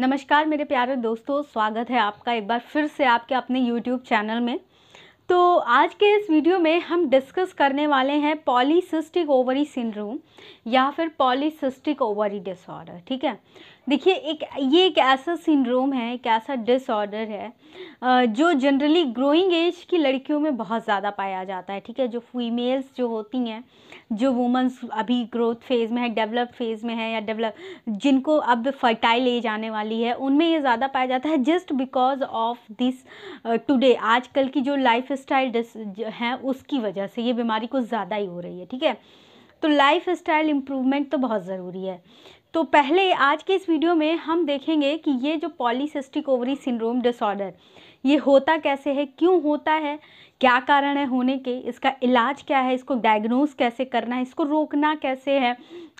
नमस्कार मेरे प्यारे दोस्तों स्वागत है आपका एक बार फिर से आपके अपने YouTube चैनल में तो आज के इस वीडियो में हम डिस्कस करने वाले हैं पॉलीसिस्टिक ओवरी सिंड्रोम या फिर पॉलीसिस्टिक ओवरी डिसऑर्डर ठीक है देखिए एक ये एक ऐसा सिंड्रोम है एक ऐसा डिसऑर्डर है जो जनरली ग्रोइंग एज की लड़कियों में बहुत ज़्यादा पाया जाता है ठीक है जो फीमेल्स जो होती हैं जो वुमेंस अभी ग्रोथ फेज़ में है डेवलप फेज़ में है या डेवलप जिनको अब फर्टाइल एज आने वाली है उनमें ये ज़्यादा पाया जाता है just because of this today आजकल की जो लाइफ स्टाइल है उसकी वजह से ये बीमारी कुछ ज़्यादा ही हो रही है ठीक है तो लाइफ स्टाइल इम्प्रूवमेंट तो बहुत ज़रूरी है तो पहले आज के इस वीडियो में हम देखेंगे कि ये जो पॉलीसिस्टिक ओवरी सिंड्रोम डिसऑर्डर ये होता कैसे है क्यों होता है क्या कारण है होने के इसका इलाज क्या है इसको डायग्नोज कैसे करना है इसको रोकना कैसे है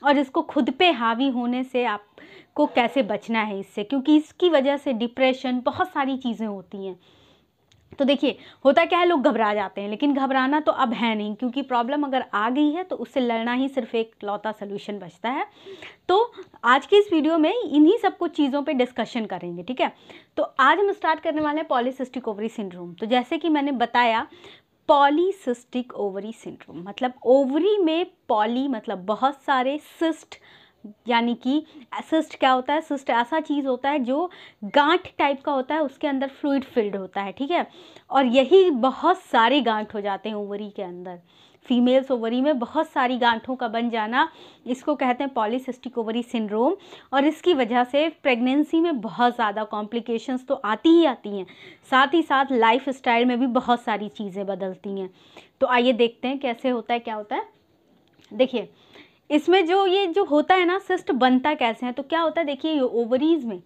और इसको खुद पे हावी होने से आपको कैसे बचना है इससे क्योंकि इसकी वजह से डिप्रेशन बहुत सारी चीज़ें होती हैं तो देखिए होता क्या है लोग घबरा जाते हैं लेकिन घबराना तो अब है नहीं क्योंकि प्रॉब्लम अगर आ गई है तो उससे लड़ना ही सिर्फ एक लौता सोल्यूशन बचता है तो आज की इस वीडियो में इन्हीं सब कुछ चीज़ों पर डिस्कशन करेंगे ठीक है तो आज हम स्टार्ट करने वाले हैं पॉलीसिस्टिक ओवरी सिंड्रोम तो जैसे कि मैंने बताया पॉलीसिस्टिक ओवरी सिंड्रोम मतलब ओवरी में पॉली मतलब बहुत सारे सिस्ट यानी कि सिस्ट क्या होता है सिस्ट ऐसा चीज़ होता है जो गांठ टाइप का होता है उसके अंदर फ्लूड फिल्ड होता है ठीक है और यही बहुत सारे गांठ हो जाते हैं ओवरी के अंदर फीमेल्स ओवरी में बहुत सारी गांठों का बन जाना इसको कहते हैं पॉलीसिस्टिक ओवरी सिंड्रोम और इसकी वजह से प्रेगनेंसी में बहुत ज़्यादा कॉम्प्लिकेशंस तो आती ही आती हैं साथ ही साथ लाइफ स्टाइल में भी बहुत सारी चीज़ें बदलती हैं तो आइए देखते हैं कैसे होता है क्या होता है देखिए इसमें जो ये जो होता है ना सिस्ट बनता कैसे है तो क्या होता है देखिए ये ओवरीज में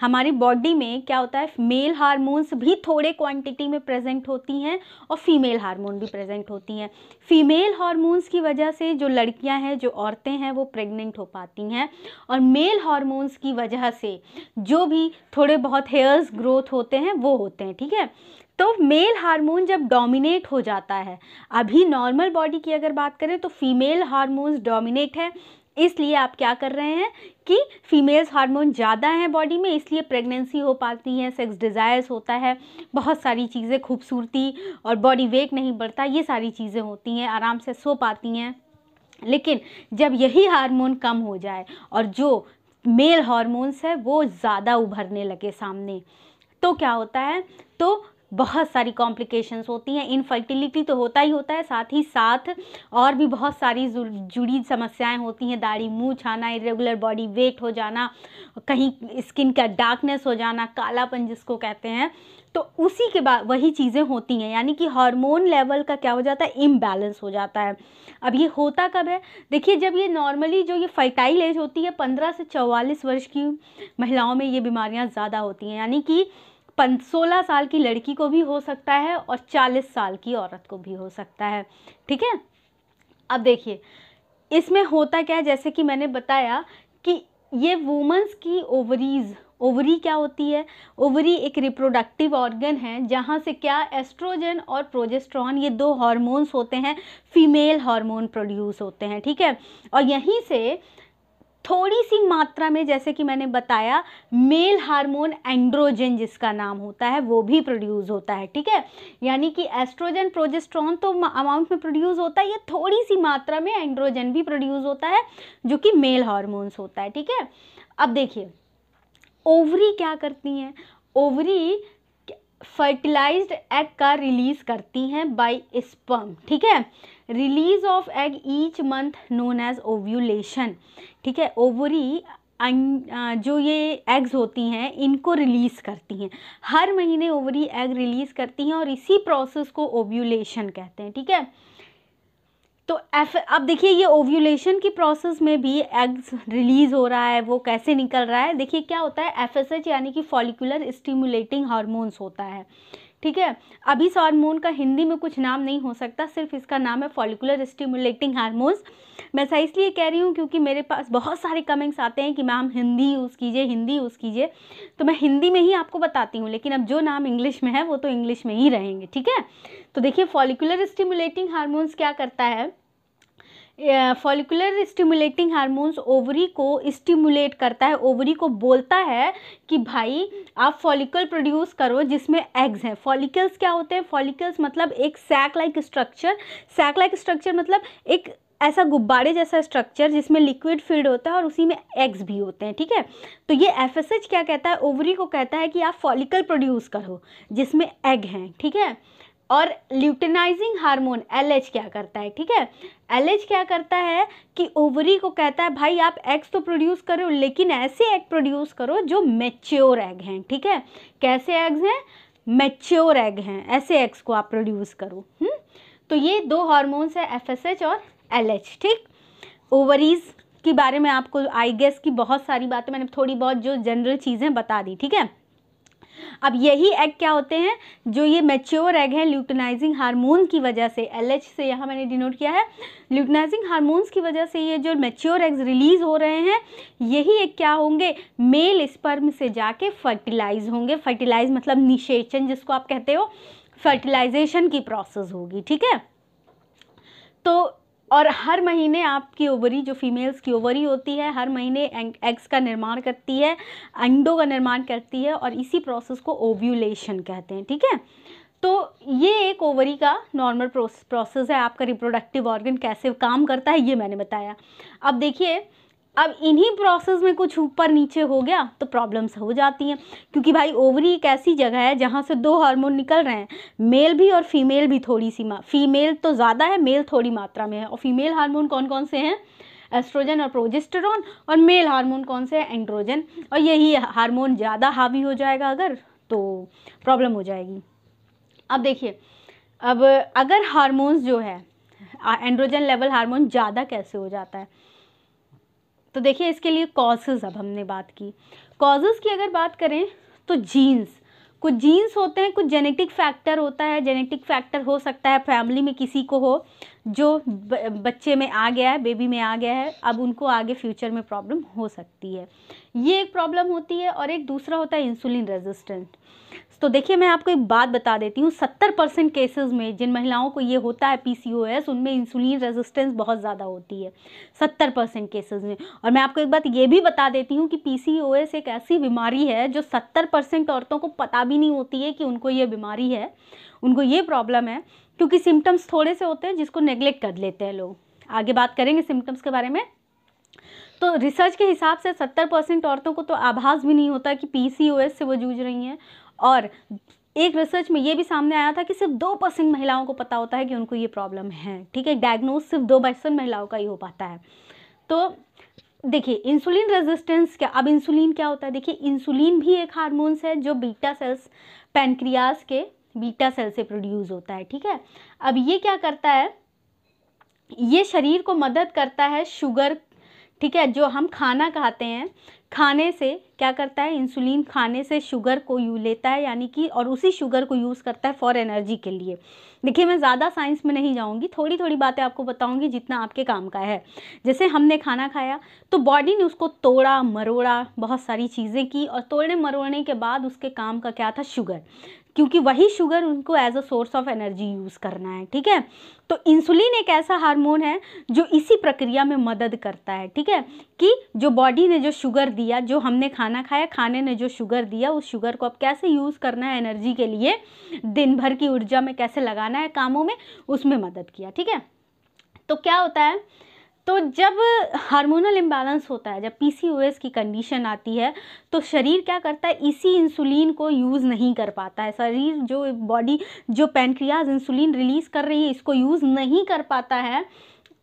हमारी बॉडी में क्या होता है मेल हार्मोन्स भी थोड़े क्वांटिटी में प्रेजेंट होती हैं और फीमेल हार्मोन भी प्रेजेंट होती हैं फीमेल हार्मोन्स की वजह से जो लड़कियां हैं जो औरतें हैं वो प्रेग्नेंट हो पाती हैं और मेल हार्मोन्स की वजह से जो भी थोड़े बहुत हेयर्स ग्रोथ होते हैं वो होते हैं ठीक है तो मेल हार्मोन जब डोमिनेट हो जाता है अभी नॉर्मल बॉडी की अगर बात करें तो फीमेल हार्मोन्स डोमिनेट है इसलिए आप क्या कर रहे हैं कि फीमेल्स हार्मोन ज़्यादा हैं बॉडी में इसलिए प्रेगनेंसी हो पाती है सेक्स डिज़ायर्स होता है बहुत सारी चीज़ें खूबसूरती और बॉडी वेट नहीं बढ़ता ये सारी चीज़ें होती हैं आराम से सो पाती हैं लेकिन जब यही हार्मोन कम हो जाए और जो मेल हार्मोन्स है वो ज़्यादा उभरने लगे सामने तो क्या होता है तो बहुत सारी कॉम्प्लिकेशंस होती हैं इनफर्टिलिटी तो होता ही होता है साथ ही साथ और भी बहुत सारी जुड़ी समस्याएं होती हैं दाढ़ी मुँह छाना इरेगुलर बॉडी वेट हो जाना कहीं स्किन का डार्कनेस हो जाना कालापन जिसको कहते हैं तो उसी के बाद वही चीज़ें होती हैं यानी कि हार्मोन लेवल का क्या हो जाता है इम्बैलेंस हो जाता है अब ये होता कब है देखिए जब ये नॉर्मली जो ये फर्टाइल एज होती है पंद्रह से चौवालीस वर्ष की महिलाओं में ये बीमारियाँ ज़्यादा होती हैं यानी कि सोलह साल की लड़की को भी हो सकता है और चालीस साल की औरत को भी हो सकता है ठीक है अब देखिए इसमें होता क्या है जैसे कि मैंने बताया कि ये वुमन्स की ओवरीज ओवरी क्या होती है ओवरी एक रिप्रोडक्टिव ऑर्गन है जहाँ से क्या एस्ट्रोजन और प्रोजेस्ट्रॉन ये दो हार्मोन्स होते हैं फीमेल हार्मोन प्रोड्यूस होते हैं ठीक है और यहीं से थोड़ी सी मात्रा में जैसे कि मैंने बताया मेल हार्मोन एंड्रोजन जिसका नाम होता है वो भी प्रोड्यूस होता है ठीक है यानी कि एस्ट्रोजन प्रोजेस्ट्रॉन तो अमाउंट में प्रोड्यूस होता है ये थोड़ी सी मात्रा में एंड्रोजन भी प्रोड्यूस होता है जो कि मेल हार्मोन्स होता है ठीक है अब देखिए ओवरी क्या करती हैं ओवरी फर्टिलाइज्ड एग का रिलीज़ करती हैं बाय स्पर्म ठीक है release of egg each month known as ovulation ठीक है ओवरी अं, जो ये एग्स होती हैं इनको रिलीज़ करती हैं हर महीने ओवरी एग रिलीज़ करती हैं और इसी प्रोसेस को ओव्यूलेशन कहते हैं ठीक है तो एफ अब देखिए ये ओव्यूलेशन की प्रोसेस में भी एग्स रिलीज़ हो रहा है वो कैसे निकल रहा है देखिए क्या होता है एफ यानी कि फॉलिकुलर स्टिमुलेटिंग हार्मोन्स होता है ठीक है अब इस हार्मोन का हिंदी में कुछ नाम नहीं हो सकता सिर्फ इसका नाम है फॉलिकुलर स्टिमुलेटिंग हार्मोन्स मैं ऐसा इसलिए कह रही हूँ क्योंकि मेरे पास बहुत सारे कमेंट्स आते हैं कि मैम हिंदी यूज़ कीजिए हिंदी यूज़ कीजिए तो मैं हिंदी में ही आपको बताती हूँ लेकिन अब जो नाम इंग्लिश में है वो तो इंग्लिश में ही रहेंगे ठीक है तो देखिए फॉलिकुलर स्टिमुलेटिंग हारमोन्स क्या करता है फॉलिकुलर स्टिमुलेटिंग हारमोन्स ओवरी को स्टिमुलेट करता है ओवरी को बोलता है कि भाई आप फॉलिकल प्रोड्यूस करो जिसमें एग्स हैं फॉलिकल्स क्या होते हैं फॉलिकल्स मतलब एक sac like structure sac like structure मतलब एक ऐसा गुब्बारे जैसा स्ट्रक्चर जिसमें लिक्विड फील्ड होता है और उसी में एग्स भी होते हैं ठीक है तो ये एफ क्या कहता है ओवरी को कहता है कि आप फॉलिकल प्रोड्यूस करो जिसमें एग हैं ठीक है और ल्यूटिनाइजिंग हार्मोन एल क्या करता है ठीक है एल क्या करता है कि ओवरी को कहता है भाई आप एग्स तो प्रोड्यूस करो लेकिन ऐसे एग प्रोड्यूस करो जो मेच्योर एग हैं ठीक है कैसे एग्स हैं मेच्योर एग हैं ऐसे एग्स को आप प्रोड्यूस करो हुँ? हम्म? तो ये दो हार्मोन्स है एफ और एल ठीक ओवरीज के बारे में आपको आई गेस की बहुत सारी बातें मैंने थोड़ी बहुत जो जनरल चीज़ें बता दी ठीक है अब यही एग क्या होते हैं जो ये मेच्योर एग हैं ल्यूटनाइजिंग हारमोन की वजह से एल से यहाँ मैंने डिनोट किया है ल्यूटनाइजिंग हारमोन्स की वजह से ये जो मेच्योर एग्स रिलीज़ हो रहे हैं यही एक क्या होंगे मेल स्पर्म से जाके फर्टिलाइज होंगे फर्टिलाइज मतलब निषेचन जिसको आप कहते हो फर्टिलाइजेशन की प्रोसेस होगी ठीक है तो और हर महीने आपकी ओवरी जो फीमेल्स की ओवरी होती है हर महीने एग्स का निर्माण करती है अंडों का निर्माण करती है और इसी प्रोसेस को ओव्यूलेशन कहते हैं ठीक है तो ये एक ओवरी का नॉर्मल प्रोसेस है आपका रिप्रोडक्टिव ऑर्गन कैसे काम करता है ये मैंने बताया अब देखिए अब इन्हीं प्रोसेस में कुछ ऊपर नीचे हो गया तो प्रॉब्लम्स हो जाती हैं क्योंकि भाई ओवरी एक ऐसी जगह है जहाँ से दो हार्मोन निकल रहे हैं मेल भी और फीमेल भी थोड़ी सी फीमेल तो ज़्यादा है मेल थोड़ी मात्रा में है और फीमेल हार्मोन कौन कौन से हैं एस्ट्रोजन और प्रोजेस्टेरॉन और मेल हार्मोन कौन से हैं एंड्रोजन और यही हार्मोन ज़्यादा हावी हो जाएगा अगर तो प्रॉब्लम हो जाएगी अब देखिए अब अगर हार्मोन्स जो है एंड्रोजन लेवल हार्मोन ज़्यादा कैसे हो जाता है तो देखिए इसके लिए कॉजेज़ अब हमने बात की कॉजेज़ की अगर बात करें तो जीन्स कुछ जीन्स होते हैं कुछ जेनेटिक फैक्टर होता है जेनेटिक फैक्टर हो सकता है फैमिली में किसी को हो जो बच्चे में आ गया है बेबी में आ गया है अब उनको आगे फ्यूचर में प्रॉब्लम हो सकती है ये एक प्रॉब्लम होती है और एक दूसरा होता है इंसुलिन रेजिस्टेंट तो देखिए मैं आपको एक बात बता देती हूँ सत्तर परसेंट केसेज में जिन महिलाओं को ये होता है पीसीओएस उनमें इंसुलिन रेजिस्टेंस बहुत ज़्यादा होती है सत्तर परसेंट केसेज में और मैं आपको एक बात ये भी बता देती हूँ कि पीसीओएस एक ऐसी बीमारी है जो सत्तर परसेंट औरतों को पता भी नहीं होती है कि उनको ये बीमारी है उनको ये प्रॉब्लम है क्योंकि सिम्टम्स थोड़े से होते हैं जिसको नेग्लेक्ट कर लेते हैं लोग आगे बात करेंगे सिम्टम्स के बारे में तो रिसर्च के हिसाब से सत्तर परसेंट औरतों को तो आभास भी नहीं होता कि पीसीओएस से वो जूझ रही हैं और एक रिसर्च में ये भी सामने आया था कि सिर्फ दो परसेंट महिलाओं को पता होता है कि उनको ये प्रॉब्लम है ठीक है डायग्नोज सिर्फ दो परसेंट महिलाओं का ही हो पाता है तो देखिए इंसुलिन रेजिस्टेंस क्या अब इंसुलिन क्या होता है देखिए इंसुलिन भी एक हारमोन्स है जो बीटा सेल्स पैनक्रियाज के बीटा सेल से प्रोड्यूस होता है ठीक है अब ये क्या करता है ये शरीर को मदद करता है शुगर ठीक है जो हम खाना खाते हैं खाने से क्या करता है इंसुलिन खाने से शुगर को यू लेता है यानी कि और उसी शुगर को यूज़ करता है फॉर एनर्जी के लिए देखिए मैं ज़्यादा साइंस में नहीं जाऊँगी थोड़ी थोड़ी बातें आपको बताऊँगी जितना आपके काम का है जैसे हमने खाना खाया तो बॉडी ने उसको तोड़ा मरोड़ा बहुत सारी चीज़ें की और तोड़ने मरोड़ने के बाद उसके काम का क्या था शुगर क्योंकि वही शुगर उनको as a source of energy use करना है ठीक है तो इंसुलिन एक ऐसा हार्मोन है जो इसी प्रक्रिया में मदद करता है ठीक है कि जो बॉडी ने जो शुगर दिया जो हमने खाना खाया खाने ने जो शुगर दिया उस शुगर को अब कैसे यूज़ करना है एनर्जी के लिए दिन भर की ऊर्जा में कैसे लगाना है कामों में उसमें मदद किया ठीक है तो क्या होता है तो जब हार्मोनल इम्बैलेंस होता है जब पीसीओएस की कंडीशन आती है तो शरीर क्या करता है इसी इंसुलिन को यूज़ नहीं कर पाता है शरीर जो बॉडी जो पेनक्रियाज इंसुलिन रिलीज़ कर रही है इसको यूज़ नहीं कर पाता है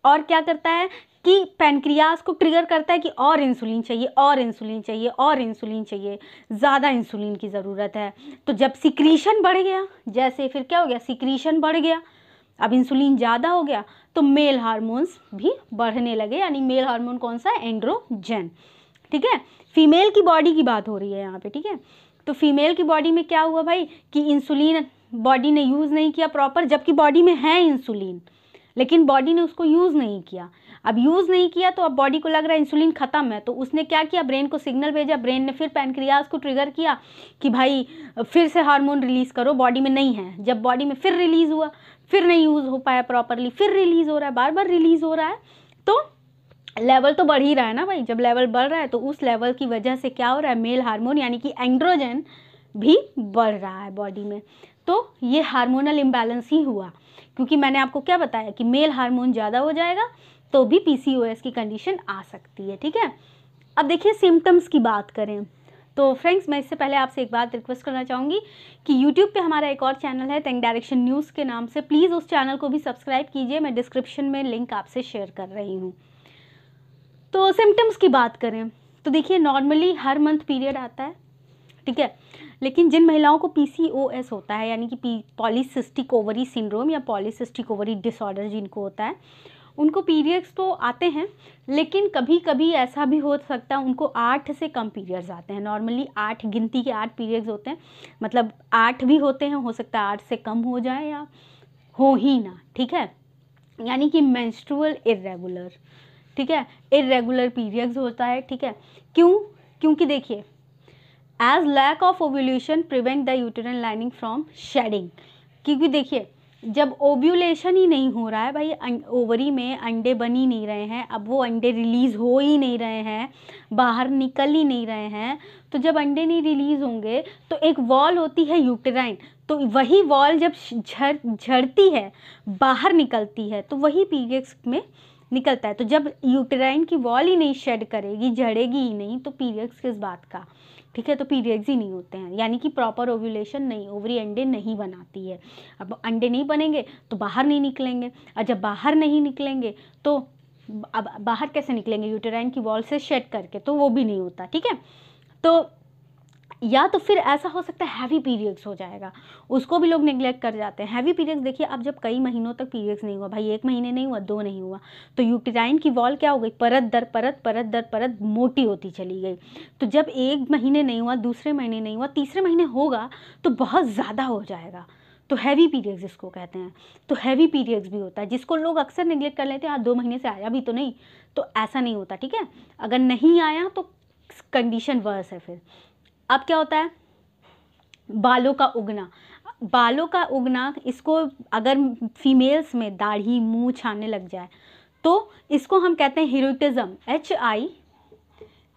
और क्या करता है कि पेनक्रियाज को ट्रिगर करता है कि और इंसुलिन चाहिए और इंसुलिन चाहिए और इंसुलिन चाहिए ज़्यादा इंसुलिन की ज़रूरत है तो जब सिक्रीशन बढ़ गया जैसे फिर क्या हो गया सिक्रीशन बढ़ गया अब इंसुलिन ज़्यादा हो गया तो मेल हार्मोन्स भी बढ़ने लगे यानी मेल हार्मोन कौन सा एंड्रोजन ठीक है फीमेल की बॉडी की बात हो रही है यहाँ पे ठीक है तो फीमेल की बॉडी में क्या हुआ भाई कि इंसुलिन बॉडी ने यूज़ नहीं किया प्रॉपर जबकि बॉडी में है इंसुलिन लेकिन बॉडी ने उसको यूज़ नहीं किया अब यूज़ नहीं किया तो अब बॉडी को लग रहा है इंसुलिन ख़त्म है तो उसने क्या किया ब्रेन को सिग्नल भेजा ब्रेन ने फिर पैनक्रियाज को ट्रिगर किया कि भाई फिर से हार्मोन रिलीज़ करो बॉडी में नहीं है जब बॉडी में फिर रिलीज़ हुआ फिर नहीं यूज़ हो पाया प्रॉपरली फिर रिलीज़ हो रहा है बार बार रिलीज़ हो रहा है तो लेवल तो बढ़ ही रहा है ना भाई जब लेवल बढ़ रहा है तो उस लेवल की वजह से क्या हो रहा है मेल हार्मोन यानी कि एंड्रोजन भी बढ़ रहा है बॉडी में तो ये हार्मोनल इम्बैलेंस ही हुआ क्योंकि मैंने आपको क्या बताया कि मेल हार्मोन ज़्यादा हो जाएगा तो भी पीसीओएस की कंडीशन आ सकती है ठीक है अब देखिए सिम्टम्स की बात करें तो फ्रेंड्स मैं इससे पहले आपसे एक बात रिक्वेस्ट करना चाहूँगी कि यूट्यूब पे हमारा एक और चैनल है तेंग डायरेक्शन न्यूज़ के नाम से प्लीज़ उस चैनल को भी सब्सक्राइब कीजिए मैं डिस्क्रिप्शन में लिंक आपसे शेयर कर रही हूँ तो सिम्टम्स की बात करें तो देखिए नॉर्मली हर मंथ पीरियड आता है ठीक है लेकिन जिन महिलाओं को पीसीओएस होता है यानी कि पॉलीसिस्टिक ओवरी सिंड्रोम या पॉलीसिस्टिक ओवरी डिसऑर्डर जिनको होता है उनको पीरियड्स तो आते हैं लेकिन कभी कभी ऐसा भी हो सकता है उनको आठ से कम पीरियड्स आते हैं नॉर्मली आठ गिनती के आठ पीरियड्स होते हैं मतलब आठ भी होते हैं हो सकता है आठ से कम हो जाए या हो ही ना ठीक है यानी कि मैंस्ट्रुअल इरेगुलर ठीक है इरेगुलर पीरियड्स होता है ठीक है क्यों क्योंकि देखिए as lack of ovulation prevent the uterine lining from shedding क्योंकि देखिए जब ओव्यूलेशन ही नहीं हो रहा है भाई ओवरी अं, में अंडे बन ही नहीं रहे हैं अब वो अंडे रिलीज़ हो ही नहीं रहे हैं बाहर निकल ही नहीं रहे हैं तो जब अंडे नहीं रिलीज़ होंगे तो एक वॉल होती है यूटेराइन तो वही वॉल जब झर झड़ती है बाहर निकलती है तो वही पीरियड्स में निकलता है तो जब यूटेराइन की वॉल ही नहीं शेड करेगी झड़ेगी ही नहीं तो पीरियड्स किस बात का ठीक है तो पीरियड्स ही नहीं होते हैं यानी कि प्रॉपर ओव्यूलेशन नहीं ओवरी अंडे नहीं बनाती है अब अंडे नहीं बनेंगे तो बाहर नहीं निकलेंगे और जब बाहर नहीं निकलेंगे तो अब बाहर कैसे निकलेंगे यूटेराइन की वॉल से शेड करके तो वो भी नहीं होता ठीक है तो या तो फिर ऐसा हो सकता है हैवी पीरियड्स हो जाएगा उसको भी लोग निग्लेक्ट कर जाते हैं हैवी पीरियड्स देखिए अब जब कई महीनों तक पीरियड्स नहीं हुआ भाई एक महीने नहीं हुआ दो नहीं हुआ तो यूटेराइन की वॉल क्या हो गई परत दर परत परत दर परत मोटी होती चली गई तो जब एक महीने नहीं हुआ दूसरे महीने नहीं हुआ तीसरे महीने होगा तो बहुत ज़्यादा हो जाएगा तो हैवी पीरियड्स इसको कहते हैं तो हैवी पीरियड्स भी होता है जिसको लोग अक्सर निगलेक्ट कर लेते हैं हाँ, दो महीने से आया भी तो नहीं तो ऐसा नहीं होता ठीक है अगर नहीं आया तो कंडीशन वर्स है फिर अब क्या होता है बालों का उगना बालों का उगना इसको अगर फीमेल्स में दाढ़ी मुंह छाने लग जाए तो इसको हम कहते हैं hirsutism H I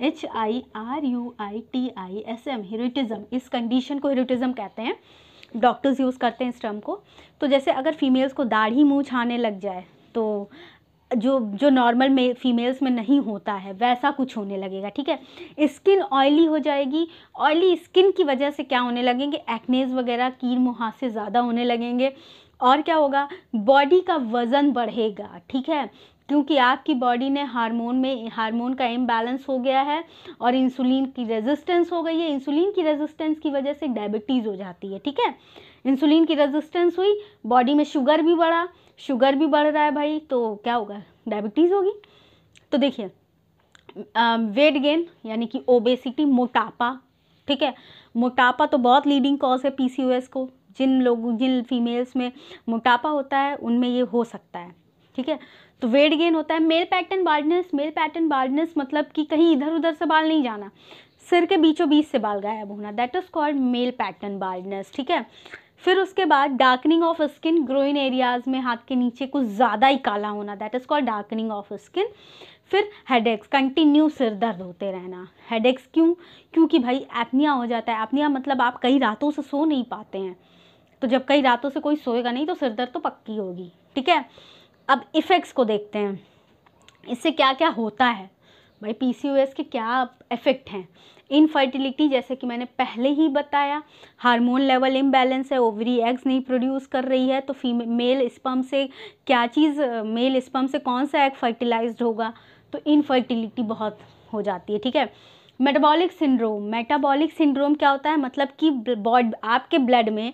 H I R U I T I S M hirsutism इस कंडीशन को हीरोटिज़म कहते हैं डॉक्टर्स यूज़ करते हैं इस टर्म को तो जैसे अगर फीमेल्स को दाढ़ी मुंह छाने लग जाए तो जो जो नॉर्मल में फीमेल्स में नहीं होता है वैसा कुछ होने लगेगा ठीक है स्किन ऑयली हो जाएगी ऑयली स्किन की वजह से क्या होने लगेंगे एक्नेज वगैरह कील मुहासे ज़्यादा होने लगेंगे और क्या होगा बॉडी का वज़न बढ़ेगा ठीक है क्योंकि आपकी बॉडी ने हार्मोन में हार्मोन का इम्बैलेंस हो गया है और इंसुलिन की रेजिस्टेंस हो गई है इंसुलिन की रेजिस्टेंस की वजह से डायबिटीज़ हो जाती है ठीक है इंसुलिन की रेजिस्टेंस हुई बॉडी में शुगर भी बढ़ा शुगर भी बढ़ रहा है भाई तो क्या होगा डायबिटीज़ होगी तो देखिए वेट गेन यानी कि ओबेसिटी मोटापा ठीक है मोटापा तो बहुत लीडिंग कॉज है पीसीओएस को जिन लोगों जिन फीमेल्स में मोटापा होता है उनमें ये हो सकता है ठीक है तो वेट गेन होता है male pattern baldness male pattern baldness मतलब कि कहीं इधर उधर से बाल नहीं जाना सिर के बीचों बीच से बाल गायब होना that is called male pattern baldness ठीक है फिर उसके बाद darkening of skin groin areas में हाथ के नीचे कुछ ज़्यादा ही काला होना that is called darkening of skin फिर हेड एक्स कंटिन्यू सिर दर्द होते रहना एक्स क्यों क्योंकि भाई एपनिया हो जाता है एपनिया मतलब आप कई रातों से सो नहीं पाते हैं तो जब कई रातों से कोई सोएगा नहीं तो सिर दर्द तो पक्की होगी ठीक है अब इफ़ेक्ट्स को देखते हैं इससे क्या क्या होता है भाई पी के क्या इफ़ेक्ट हैं इनफर्टिलिटी जैसे कि मैंने पहले ही बताया हार्मोन लेवल इम्बैलेंस है ओवरी एग्स नहीं प्रोड्यूस कर रही है तो फीमे मेल स्पम से क्या चीज़ मेल स्पम से कौन सा एग फर्टिलाइज्ड होगा तो इनफर्टिलिटी बहुत हो जाती है ठीक है मेटाबॉलिक सिंड्रोम मेटाबॉलिक सिंड्रोम क्या होता है मतलब कि बॉड आपके ब्लड में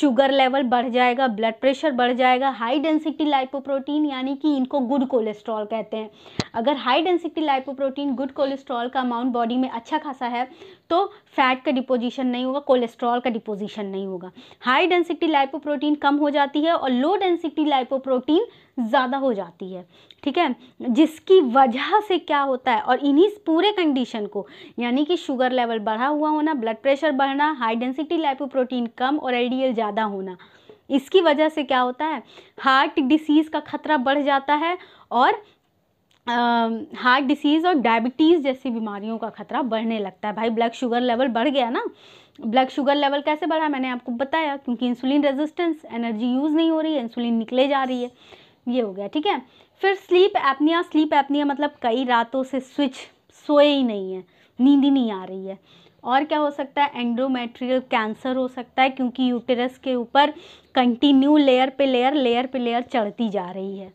शुगर लेवल बढ़ जाएगा ब्लड प्रेशर बढ़ जाएगा हाई डेंसिटी लाइपोप्रोटीन यानी कि इनको गुड कोलेस्ट्रॉल कहते हैं अगर high density lipoprotein good cholesterol का अमाउंट बॉडी में अच्छा खासा है तो फैट का डिपोजिशन नहीं होगा कोलेस्ट्रॉल का डिपोजिशन नहीं होगा हाई डेंसिटी लाइपोप्रोटीन कम हो जाती है और लो डेंसिटी लाइपोप्रोटीन ज़्यादा हो जाती है ठीक है जिसकी वजह से क्या होता है और इन्हीं पूरे कंडीशन को यानी कि शुगर लेवल बढ़ा हुआ होना ब्लड प्रेशर बढ़ना हाई डेंसिटी लाइपोप्रोटीन कम और एल ज़्यादा होना इसकी वजह से क्या होता है हार्ट डिसीज़ का खतरा बढ़ जाता है और हार्ट डिसीज़ और डायबिटीज़ जैसी बीमारियों का खतरा बढ़ने लगता है भाई ब्लड शुगर लेवल बढ़ गया ना ब्लड शुगर लेवल कैसे बढ़ा मैंने आपको बताया क्योंकि इंसुलिन रेजिस्टेंस एनर्जी यूज़ नहीं हो रही है इंसुलिन निकले जा रही है ये हो गया ठीक है फिर स्लीप एपनिया स्लीप एपनिया मतलब कई रातों से स्विच सोए ही नहीं है नींद ही नहीं आ रही है और क्या हो सकता है एंड्रोमेट्रियल कैंसर हो सकता है क्योंकि यूटेरस के ऊपर कंटिन्यू लेयर पे लेयर लेयर पे लेयर चढ़ती जा रही है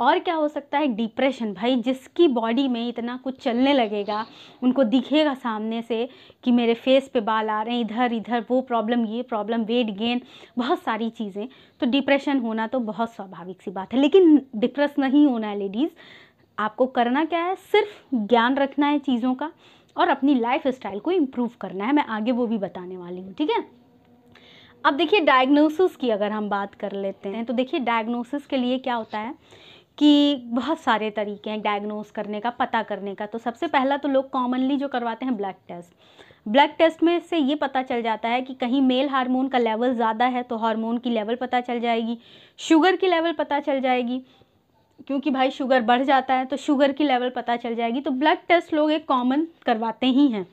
और क्या हो सकता है डिप्रेशन भाई जिसकी बॉडी में इतना कुछ चलने लगेगा उनको दिखेगा सामने से कि मेरे फेस पे बाल आ रहे हैं इधर इधर वो प्रॉब्लम ये प्रॉब्लम वेट गेन बहुत सारी चीज़ें तो डिप्रेशन होना तो बहुत स्वाभाविक सी बात है लेकिन डिप्रेस नहीं होना है लेडीज़ आपको करना क्या है सिर्फ ज्ञान रखना है चीज़ों का और अपनी लाइफ स्टाइल को इम्प्रूव करना है मैं आगे वो भी बताने वाली हूँ ठीक है अब देखिए डायग्नोसिस की अगर हम बात कर लेते हैं तो देखिए डायग्नोसिस के लिए क्या होता है कि बहुत सारे तरीके हैं डायग्नोस करने का पता करने का तो सबसे पहला तो लोग कॉमनली जो करवाते हैं ब्लड टेस्ट ब्लड टेस्ट में से ये पता चल जाता है कि कहीं मेल हार्मोन का लेवल ज़्यादा है तो हार्मोन की लेवल पता चल जाएगी शुगर की लेवल पता चल जाएगी क्योंकि भाई शुगर बढ़ जाता है तो शुगर की लेवल पता चल जाएगी तो ब्लड टेस्ट लोग एक कॉमन करवाते ही हैं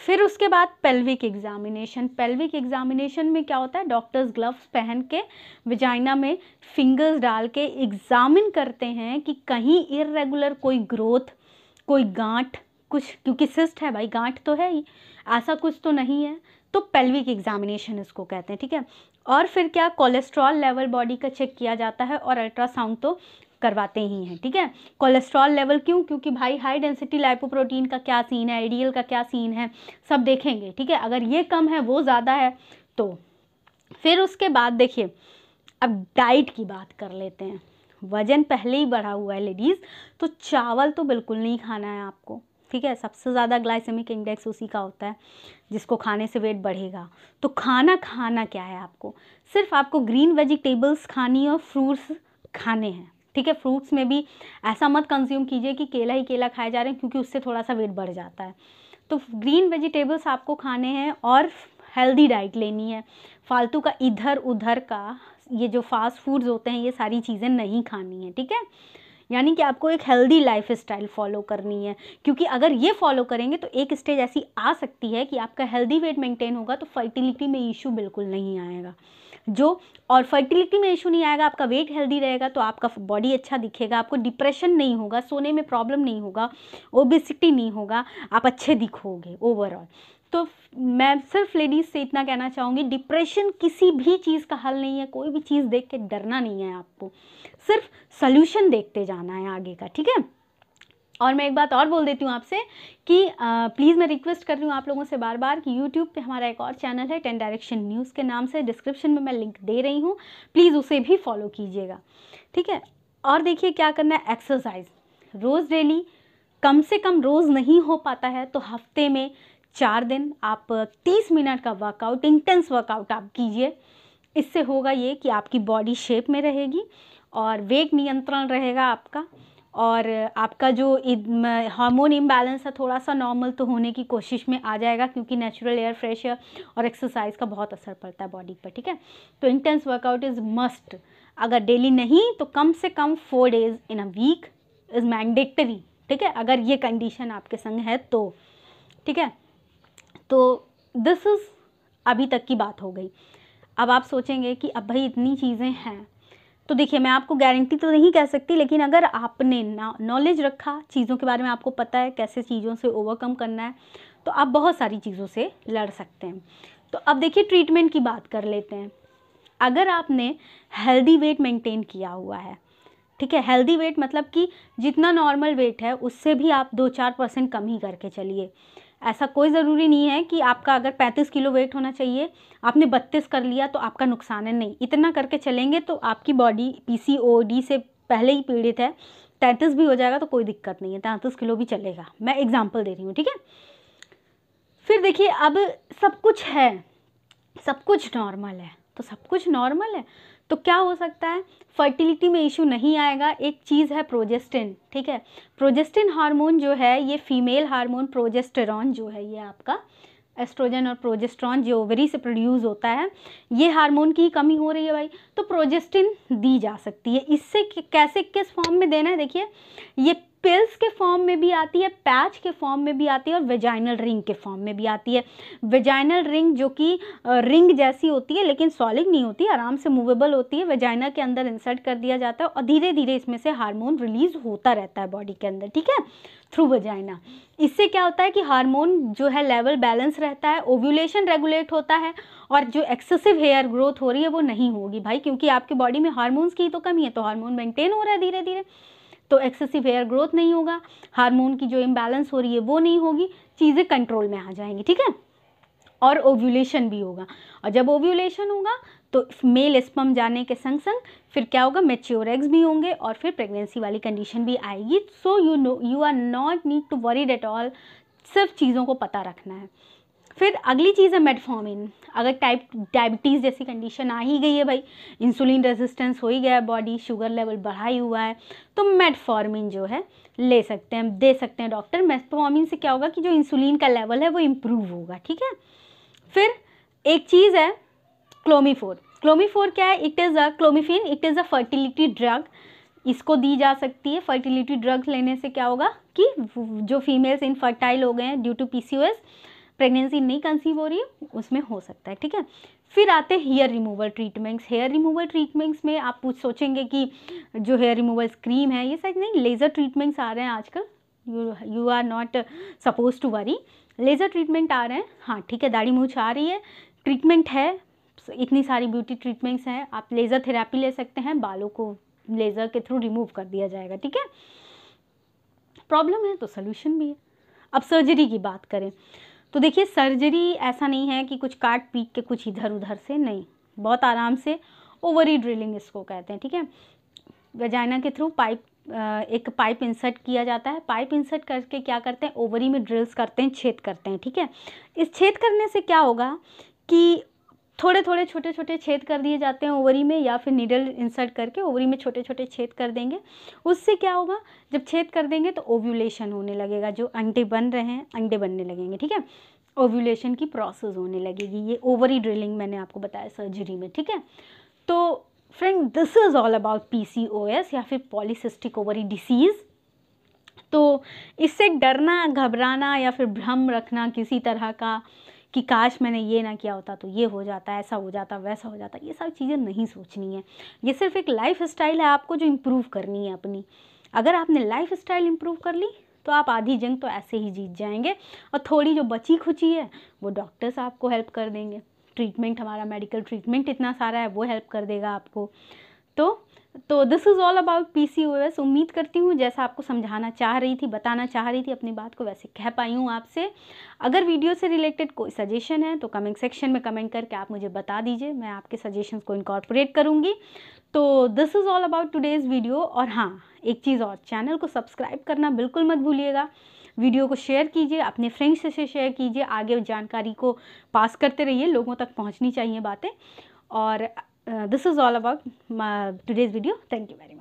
फिर उसके बाद पेल्विक एग्जामिनेशन पेल्विक एग्जामिनेशन में क्या होता है डॉक्टर्स ग्लव्स पहन के विजाइना में फिंगर्स डाल के एग्ज़ामिन करते हैं कि कहीं इरेगुलर कोई ग्रोथ कोई गांठ कुछ क्योंकि सिस्ट है भाई गांठ तो है ही ऐसा कुछ तो नहीं है तो पेल्विक एग्जामिनेशन इसको कहते हैं ठीक है और फिर क्या कोलेस्ट्रॉल लेवल बॉडी का चेक किया जाता है और अल्ट्रासाउंड तो करवाते ही हैं ठीक है कोलेस्ट्रॉल लेवल क्यों क्योंकि भाई हाई डेंसिटी लाइपोप्रोटीन का क्या सीन है एडीएल का क्या सीन है सब देखेंगे ठीक है अगर ये कम है वो ज़्यादा है तो फिर उसके बाद देखिए अब डाइट की बात कर लेते हैं वज़न पहले ही बढ़ा हुआ है लेडीज़ तो चावल तो बिल्कुल नहीं खाना है आपको ठीक है सबसे ज़्यादा ग्लाइसेमिक इंडेक्स उसी का होता है जिसको खाने से वेट बढ़ेगा तो खाना खाना क्या है आपको सिर्फ आपको ग्रीन वेजिटेबल्स खानी और फ्रूट्स खाने हैं ठीक है फ्रूट्स में भी ऐसा मत कंज्यूम कीजिए कि केला ही केला खाए जा रहे हैं क्योंकि उससे थोड़ा सा वेट बढ़ जाता है तो ग्रीन वेजिटेबल्स आपको खाने हैं और हेल्दी डाइट लेनी है फालतू का इधर उधर का ये जो फास्ट फूड्स होते हैं ये सारी चीज़ें नहीं खानी है ठीक है यानी कि आपको एक हेल्दी लाइफ स्टाइल फॉलो करनी है क्योंकि अगर ये फॉलो करेंगे तो एक स्टेज ऐसी आ सकती है कि आपका हेल्दी वेट मेंटेन होगा तो फर्टिलिटी में इशू बिल्कुल नहीं आएगा जो और फर्टिलिटी में इशू नहीं आएगा आपका वेट हेल्दी रहेगा तो आपका बॉडी अच्छा दिखेगा आपको डिप्रेशन नहीं होगा सोने में प्रॉब्लम नहीं होगा ओबेसिटी नहीं होगा आप अच्छे दिखोगे ओवरऑल तो मैं सिर्फ लेडीज़ से इतना कहना चाहूँगी डिप्रेशन किसी भी चीज़ का हल नहीं है कोई भी चीज़ देख के डरना नहीं है आपको सिर्फ सल्यूशन देखते जाना है आगे का ठीक है और मैं एक बात और बोल देती हूँ आपसे कि प्लीज़ मैं रिक्वेस्ट कर रही हूँ आप लोगों से बार बार कि यूट्यूब पे हमारा एक और चैनल है टेन डायरेक्शन न्यूज़ के नाम से डिस्क्रिप्शन में मैं लिंक दे रही हूँ प्लीज़ उसे भी फॉलो कीजिएगा ठीक है और देखिए क्या करना है एक्सरसाइज रोज़ डेली कम से कम रोज़ नहीं हो पाता है तो हफ्ते में चार दिन आप तीस मिनट का वर्कआउट इंटेंस वर्कआउट आप कीजिए इससे होगा ये कि आपकी बॉडी शेप में रहेगी और वेग नियंत्रण रहेगा आपका और आपका जो हार्मोन इम्बैलेंस है थोड़ा सा नॉर्मल तो होने की कोशिश में आ जाएगा क्योंकि नेचुरल एयर फ्रेश एयर और एक्सरसाइज का बहुत असर पड़ता है बॉडी पर ठीक है तो इंटेंस वर्कआउट इज़ मस्ट अगर डेली नहीं तो कम से कम four days in a week is mandatory ठीक है अगर ये कंडीशन आपके संग है तो ठीक है तो दिस इज़ अभी तक की बात हो गई अब आप सोचेंगे कि अब भाई इतनी चीज़ें हैं तो देखिए मैं आपको गारंटी तो नहीं कह सकती लेकिन अगर आपने नॉलेज रखा चीज़ों के बारे में आपको पता है कैसे चीज़ों से ओवरकम करना है तो आप बहुत सारी चीज़ों से लड़ सकते हैं तो अब देखिए ट्रीटमेंट की बात कर लेते हैं अगर आपने हेल्दी वेट मेंटेन किया हुआ है ठीक है हेल्दी वेट मतलब कि जितना नॉर्मल वेट है उससे भी आप दो चार परसेंट कम ही करके चलिए ऐसा कोई ज़रूरी नहीं है कि आपका अगर 35 किलो वेट होना चाहिए आपने 32 कर लिया तो आपका नुकसान है नहीं इतना करके चलेंगे तो आपकी बॉडी पीसीओडी से पहले ही पीड़ित है तैंतीस भी हो जाएगा तो कोई दिक्कत नहीं है तैंतीस किलो भी चलेगा मैं एग्ज़ाम्पल दे रही हूँ ठीक है फिर देखिए अब सब कुछ है सब कुछ नॉर्मल है तो सब कुछ नॉर्मल है तो क्या हो सकता है फर्टिलिटी में इशू नहीं आएगा एक चीज़ है प्रोजेस्टिन ठीक है प्रोजेस्टिन हार्मोन जो है ये फीमेल हार्मोन प्रोजेस्टेरॉन जो है ये आपका एस्ट्रोजन और प्रोजेस्ट्रॉन जो ओवरी से प्रोड्यूस होता है ये हार्मोन की कमी हो रही है भाई तो प्रोजेस्टिन दी जा सकती है इससे कैसे किस फॉर्म में देना है देखिए ये पिल्स के फॉर्म में भी आती है पैच के फॉर्म में भी आती है और वेजाइनल रिंग के फॉर्म में भी आती है वेजाइनल रिंग जो कि रिंग जैसी होती है लेकिन सॉलिड नहीं होती आराम से मूवेबल होती है वेजाइना के अंदर इंसर्ट कर दिया जाता है और धीरे धीरे इसमें से हार्मोन रिलीज होता रहता है बॉडी के अंदर ठीक है थ्रू वजाइना इससे क्या होता है कि हार्मोन जो है लेवल बैलेंस रहता है ओव्यूलेशन रेगुलेट होता है और जो एक्सेसिव हेयर ग्रोथ हो रही है वो नहीं होगी भाई क्योंकि आपके बॉडी में हार्मोन्स की तो कमी है तो हार्मोन मेंटेन हो रहा है धीरे धीरे तो एक्सेसिव हेयर ग्रोथ नहीं होगा हार्मोन की जो इम्बैलेंस हो रही है वो नहीं होगी चीज़ें कंट्रोल में आ जाएंगी ठीक है और ओव्यूलेशन भी होगा और जब ओव्यूलेशन होगा तो मेल स्पम जाने के संग संग फिर क्या होगा मेच्योर एग्स भी होंगे और फिर प्रेगनेंसी वाली कंडीशन भी आएगी so you know you are not need to worried at all सिर्फ चीज़ों को पता रखना है फिर अगली चीज़ है मेटफॉर्मिन अगर टाइप डायबिटीज़ जैसी कंडीशन आ ही गई है भाई इंसुलिन रेजिस्टेंस हो ही गया है बॉडी शुगर लेवल बढ़ा ही हुआ है तो मेटफॉर्मिन जो है ले सकते हैं दे सकते हैं डॉक्टर मेटफॉर्मिन से क्या होगा कि जो इंसुलिन का लेवल है वो इम्प्रूव होगा ठीक है फिर एक चीज़ है क्लोमीफोर क्लोमीफोर क्या है it is a clomiphene it is a fertility drug इसको दी जा सकती है फर्टिलिटी ड्रग्स लेने से क्या होगा कि जो फीमेल्स इनफर्टाइल हो गए हैं ड्यू टू पीसीओएस प्रेगनेंसी नहीं कंसीव हो रही है उसमें हो सकता है ठीक है फिर आते हैं hair removal treatments hair removal treatments में आप पूछ सोचेंगे कि जो हेयर रिमूवल क्रीम है ये सच नहीं लेज़र ट्रीटमेंट्स आ रहे हैं आजकल you you are not suppose to worry laser treatment आ रहे हैं हाँ ठीक है दाढ़ी मूछ आ रही है ट्रीटमेंट है इतनी सारी ब्यूटी ट्रीटमेंट्स हैं आप लेज़र थेरेपी ले सकते हैं बालों को लेज़र के थ्रू रिमूव कर दिया जाएगा ठीक है प्रॉब्लम है तो सोल्यूशन भी है अब सर्जरी की बात करें तो देखिए सर्जरी ऐसा नहीं है कि कुछ काट पीट के कुछ इधर उधर से नहीं बहुत आराम से ओवरी ड्रिलिंग इसको कहते हैं ठीक है वजाइना के थ्रू पाइप एक पाइप इंसर्ट किया जाता है पाइप इंसर्ट करके क्या करते हैं ओवरी में ड्रिल्स करते हैं छेद करते हैं ठीक है इस छेद करने से क्या होगा कि थोड़े थोड़े छोटे छोटे छेद कर दिए जाते हैं ओवरी में या फिर नीडल इंसर्ट करके ओवरी में छोटे छोटे छेद कर देंगे उससे क्या होगा जब छेद कर देंगे तो ओव्यूलेशन होने लगेगा जो अंडे बन रहे हैं अंडे बनने लगेंगे ठीक है ओव्यूलेशन की प्रोसेस होने लगेगी ये ओवरी ड्रिलिंग मैंने आपको बताया सर्जरी में ठीक है तो friend this is all about P या फिर पॉलीसिस्टिक ओवरी डिसीज़ तो इससे डरना घबराना या फिर भ्रम रखना किसी तरह का कि काश मैंने ये ना किया होता तो ये हो जाता ऐसा हो जाता वैसा हो जाता ये सब चीज़ें नहीं सोचनी है ये सिर्फ एक लाइफ स्टाइल है आपको जो इम्प्रूव करनी है अपनी अगर आपने लाइफ स्टाइल इम्प्रूव कर ली तो आप आधी जंग तो ऐसे ही जीत जाएंगे और थोड़ी जो बची खुची है वो डॉक्टर्स आपको हेल्प कर देंगे ट्रीटमेंट हमारा मेडिकल ट्रीटमेंट इतना सारा है वो हेल्प कर देगा आपको तो तो this is all about P C O S उम्मीद करती हूँ जैसा आपको समझाना चाह रही थी बताना चाह रही थी अपनी बात को वैसे कह पाई हूँ आपसे अगर वीडियो से रिलेटेड कोई सजेशन है तो कमेंट सेक्शन में कमेंट करके आप मुझे बता दीजिए मैं आपके सजेशंस को इनकॉर्पोरेट करूँगी तो this is all about today's video और हाँ एक चीज़ और चैनल को सब्सक्राइब करना बिल्कुल मत भूलिएगा वीडियो को शेयर कीजिए अपने फ्रेंड्स से शेयर कीजिए आगे जानकारी को पास करते रहिए लोगों तक पहुँचनी चाहिए बातें और Uh, this is all about today's video thank you very much